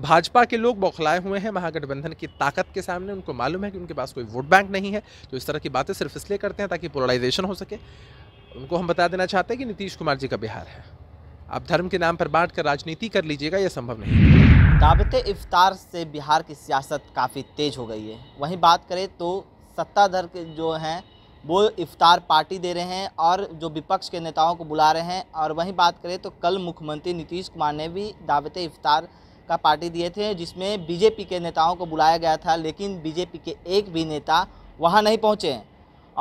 भाजपा के लोग बौखलाए हुए हैं महागठबंधन की ताकत के सामने उनको मालूम है कि उनके पास कोई वोट बैंक नहीं है तो इस तरह की बातें सिर्फ इसलिए करते हैं ताकि पोलराइजेशन हो सके उनको हम बता देना चाहते हैं कि नीतीश कुमार जी का बिहार है आप धर्म के नाम पर बांट कर राजनीति कर लीजिएगा यह संभव नहीं दावत इफ्तार से बिहार की सियासत काफ़ी तेज़ हो गई है वहीं बात करें तो सत्ताधर के जो हैं वो इफ्तार पार्टी दे रहे हैं और जो विपक्ष के नेताओं को बुला रहे हैं और वहीं बात करें तो कल मुख्यमंत्री नीतीश कुमार ने भी दावत इफ्तार का पार्टी दिए थे जिसमें बीजेपी के नेताओं को बुलाया गया था लेकिन बीजेपी के एक भी नेता वहाँ नहीं पहुँचे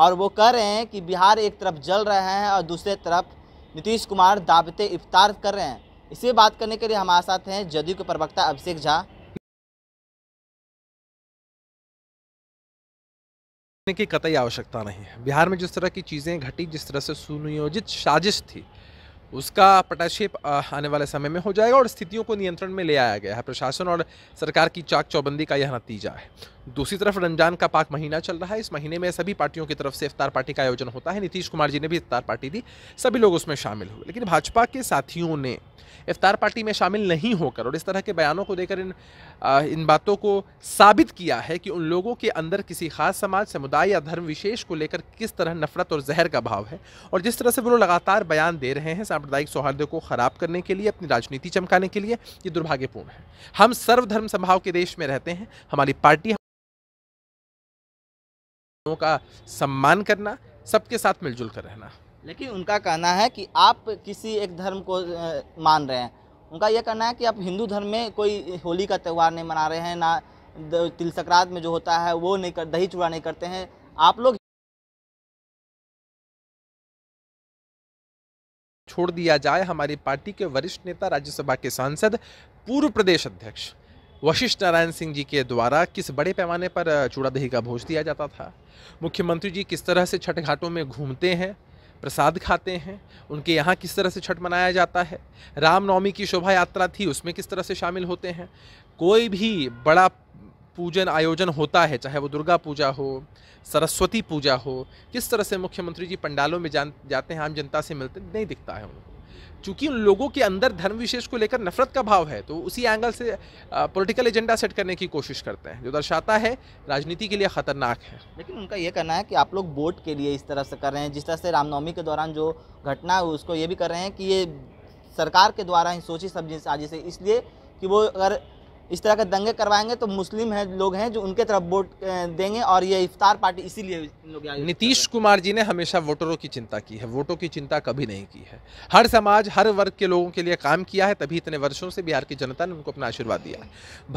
और वो कह रहे हैं कि बिहार एक तरफ जल रहे हैं और दूसरे तरफ नीतीश कुमार दावते इफ्तार कर रहे हैं इसे बात करने के लिए हमारे साथ हैं जदयू के प्रवक्ता अभिषेक झा की कतई आवश्यकता नहीं है बिहार में जिस तरह की चीज़ें घटी जिस तरह से सुनियोजित साजिश थी उसका पटाक्षेप आने वाले समय में हो जाएगा और स्थितियों को नियंत्रण में ले आया गया है प्रशासन और सरकार की चाक चौबंदी का यह नतीजा है दूसरी तरफ रमजान का पाक महीना चल रहा है इस महीने में सभी पार्टियों की तरफ से इफ्तार पार्टी का आयोजन होता है नीतीश कुमार जी ने भी इफ्तार पार्टी दी सभी लोग उसमें शामिल हुए लेकिन भाजपा के साथियों ने इफ्तार पार्टी में शामिल नहीं होकर और इस तरह के बयानों को देकर इन इन बातों को साबित किया है कि उन लोगों के अंदर किसी खास समाज समुदाय या धर्म विशेष को लेकर किस तरह नफरत और जहर का भाव है और जिस तरह से वो लोग लगातार बयान दे रहे हैं सांप्रदायिक सौहार्द को ख़राब करने के लिए अपनी राजनीति चमकाने के लिए ये दुर्भाग्यपूर्ण है हम सर्वधर्म संभाव के देश में रहते हैं हमारी पार्टी का सम्मान करना सबके साथ मिलजुल कर रहना लेकिन उनका कहना है कि आप किसी एक धर्म को मान रहे हैं उनका यह कहना है कि आप हिंदू धर्म में कोई होली का त्यौहार नहीं मना रहे हैं ना तिल संक्रांत में जो होता है वो नहीं कर दही चूड़ा नहीं करते हैं आप लोग छोड़ दिया जाए हमारी पार्टी के वरिष्ठ नेता राज्यसभा के सांसद पूर्व प्रदेश अध्यक्ष वशिष्ठ नारायण सिंह जी के द्वारा किस बड़े पैमाने पर चूड़ा दही का भोज दिया जाता था मुख्यमंत्री जी किस तरह से छठ घाटों में घूमते हैं प्रसाद खाते हैं उनके यहाँ किस तरह से छठ मनाया जाता है रामनवमी की शोभा यात्रा थी उसमें किस तरह से शामिल होते हैं कोई भी बड़ा पूजन आयोजन होता है चाहे वो दुर्गा पूजा हो सरस्वती पूजा हो किस तरह से मुख्यमंत्री जी पंडालों में जान जाते हैं आम जनता से मिलते नहीं दिखता है उनको चूंकि उन लोगों के अंदर धर्म विशेष को लेकर नफरत का भाव है तो उसी एंगल से पॉलिटिकल एजेंडा सेट करने की कोशिश करते हैं जो दर्शाता है राजनीति के लिए ख़तरनाक है लेकिन उनका यह कहना है कि आप लोग वोट के लिए इस तरह से कर रहे हैं जिस तरह से रामनवमी के दौरान जो घटना है उसको ये भी कर रहे हैं कि ये सरकार के द्वारा ही सोची समझी साजिश है इसलिए कि वो अगर इस तरह के दंगे करवाएंगे तो मुस्लिम हैं लोग हैं जो उनके तरफ वोट देंगे और ये इफ्तार पार्टी इसीलिए नीतीश कुमार जी ने हमेशा वोटरों की चिंता की है वोटों की चिंता कभी नहीं की है हर समाज हर वर्ग के लोगों के लिए काम किया है तभी इतने वर्षों से बिहार की जनता ने उनको अपना आशीर्वाद दिया है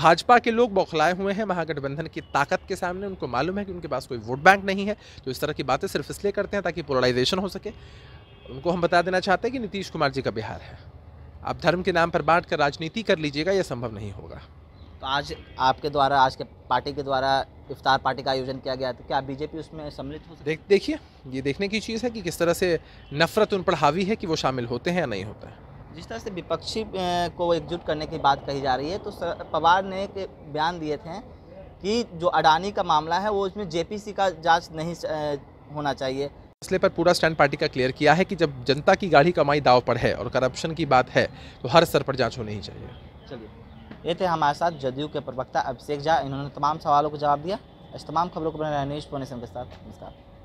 भाजपा के लोग बौखलाए हुए हैं महागठबंधन की ताकत के सामने उनको मालूम है कि उनके पास कोई वोट बैंक नहीं है तो इस तरह की बातें सिर्फ इसलिए करते हैं ताकि पोलराइजेशन हो सके उनको हम बता देना चाहते हैं कि नीतीश कुमार जी का बिहार है आप धर्म के नाम पर बांट कर राजनीति कर लीजिएगा यह संभव नहीं होगा तो आज आपके द्वारा आज के पार्टी के द्वारा इफ्तार पार्टी का आयोजन किया गया तो क्या बीजेपी उसमें सम्मिलित हो देख देखिए ये देखने की चीज़ है कि किस तरह से नफरत उन पर हावी है कि वो शामिल होते हैं या नहीं होते हैं जिस तरह से विपक्षी को एकजुट करने की बात कही जा रही है तो पवार ने एक बयान दिए थे कि जो अडानी का मामला है वो उसमें जेपीसी का जांच नहीं होना चाहिए मसले पर पूरा स्टैंड पार्टी का क्लियर किया है कि जब जनता की गाढ़ी कमाई दाव पर है और करप्शन की बात है तो हर स्तर पर जाँच होनी ही चाहिए चलिए ये थे हमारे साथ जदयू के प्रवक्ता अभिषेक झा इन्होंने तमाम सवालों को जवाब दिया इस तमाम खबरों को बने न्यूज़ के साथ नमस्कार